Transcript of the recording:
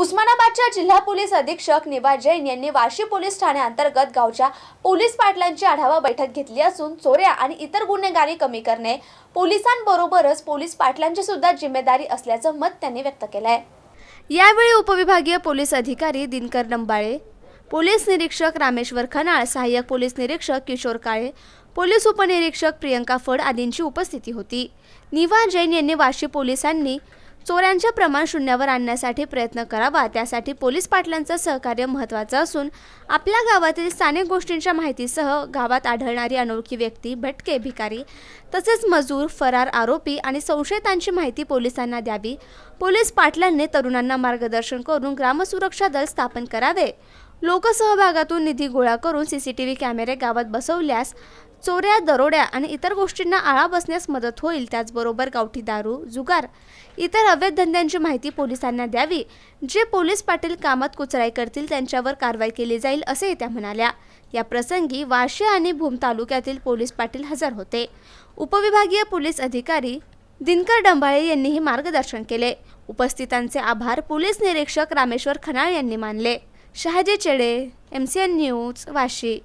उस्मानाबादच्या जिल्हा पोलीस अधीक्षक निवा जैन यांनी वाशी पोलीस अंतर्गत गावच्या पोलीस पाटलांची आढावा बैठक घेतली असून चोऱ्या आणि इतर गुन्हेगारी कमी करणे पोलिसांबरोबरच पोलीस पाटलांची सुद्धा जिम्मेदारी असल्याचं मत त्यांनी व्यक्त केलंय यावेळी उपविभागीय पोलीस अधिकारी दिनकर नंबाळे पोलीस निरीक्षक रामेश्वर खनाळ सहाय्यक पोलीस निरीक्षक किशोर काळे पोलीस उपनिरीक्षक प्रियंका फड आदींची उपस्थिती होती निवा जैन यांनी वाशी पोलिसांनी चोऱ्यांचे प्रमाण शून्यावर आणण्यासाठी प्रयत्न करावा त्यासाठी पोलीस पाटलांचं सहकार्य महत्त्वाचं असून आपल्या गावातील स्थानिक गोष्टींच्या माहितीसह गावात आढळणारी अनोळखी व्यक्ती भटके भिकारी तसेच मजूर फरार आरोपी आणि संशयितांची माहिती पोलिसांना द्यावी पोलीस पाटलांनी तरुणांना मार्गदर्शन करून ग्रामसुरक्षा दल स्थापन करावे लोकसहभागातून निधी गोळा करून सीसीटीव्ही कॅमेरे गावात बसवल्यास चोऱ्या दरोड्या आणि इतर गोष्टींना आळा बसण्यास मदत होईल त्याचबरोबर गावठी दारू जुगार इतर अवैध धंद्यांची माहिती पोलिसांना द्यावी जे पोलीस पाटील कामात कुचराई करतील त्यांच्यावर कारवाई केली जाईल असे त्या म्हणाल्या या प्रसंगी वाशी आणि भूम तालुक्यातील पोलीस पाटील हजर होते उपविभागीय पोलीस अधिकारी दिनकर डंबाळे यांनीही मार्गदर्शन केले उपस्थितांचे आभार पोलीस निरीक्षक रामेश्वर खनाळ यांनी मानले Shahaji Chede M C N news Vashi